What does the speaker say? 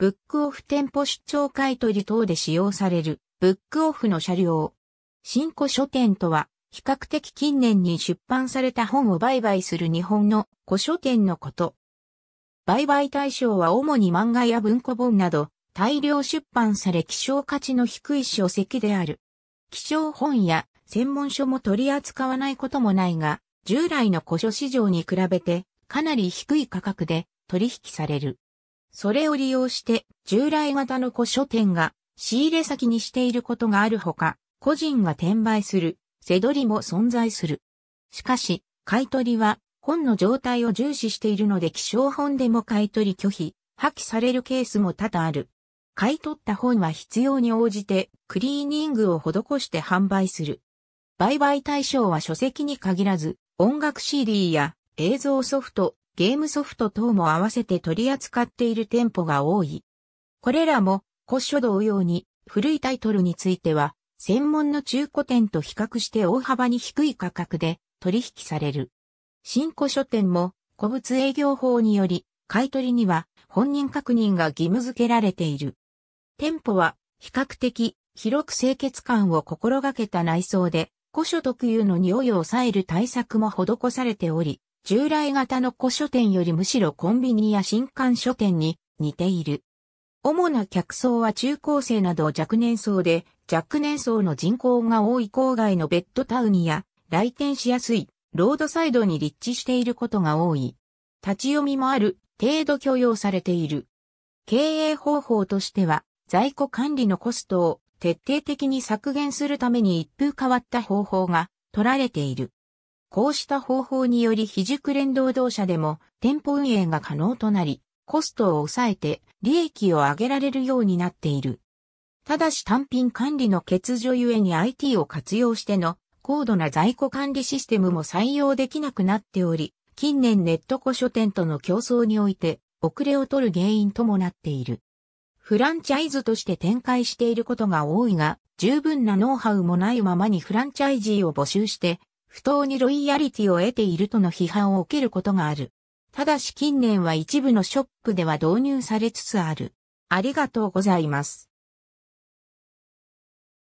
ブックオフ店舗出張買取等で使用される、ブックオフの車両。新古書店とは、比較的近年に出版された本を売買する日本の古書店のこと。売買対象は主に漫画や文庫本など、大量出版され希少価値の低い書籍である。希少本や専門書も取り扱わないこともないが、従来の古書市場に比べて、かなり低い価格で取引される。それを利用して従来型の古書店が仕入れ先にしていることがあるほか、個人が転売する、せどりも存在する。しかし、買取は本の状態を重視しているので希少本でも買取拒否、破棄されるケースも多々ある。買い取った本は必要に応じてクリーニングを施して販売する。売買対象は書籍に限らず、音楽 CD や映像ソフト、ゲームソフト等も合わせて取り扱っている店舗が多い。これらも、古書同様に、古いタイトルについては、専門の中古店と比較して大幅に低い価格で取引される。新古書店も、古物営業法により、買取には本人確認が義務付けられている。店舗は比較的広く清潔感を心がけた内装で、古書特有の匂いを抑える対策も施されており、従来型の古書店よりむしろコンビニや新刊書店に似ている。主な客層は中高生など若年層で、若年層の人口が多い郊外のベッドタウンや来店しやすいロードサイドに立地していることが多い。立ち読みもある程度許容されている。経営方法としては在庫管理のコストを徹底的に削減するために一風変わった方法が取られている。こうした方法により非熟連動動車でも店舗運営が可能となり、コストを抑えて利益を上げられるようになっている。ただし単品管理の欠如ゆえに IT を活用しての高度な在庫管理システムも採用できなくなっており、近年ネット古書店との競争において遅れを取る原因ともなっている。フランチャイズとして展開していることが多いが、十分なノウハウもないままにフランチャイジーを募集して不当にロイヤリティを得ているとの批判を受けることがある。ただし近年は一部のショップでは導入されつつある。ありがとうございます。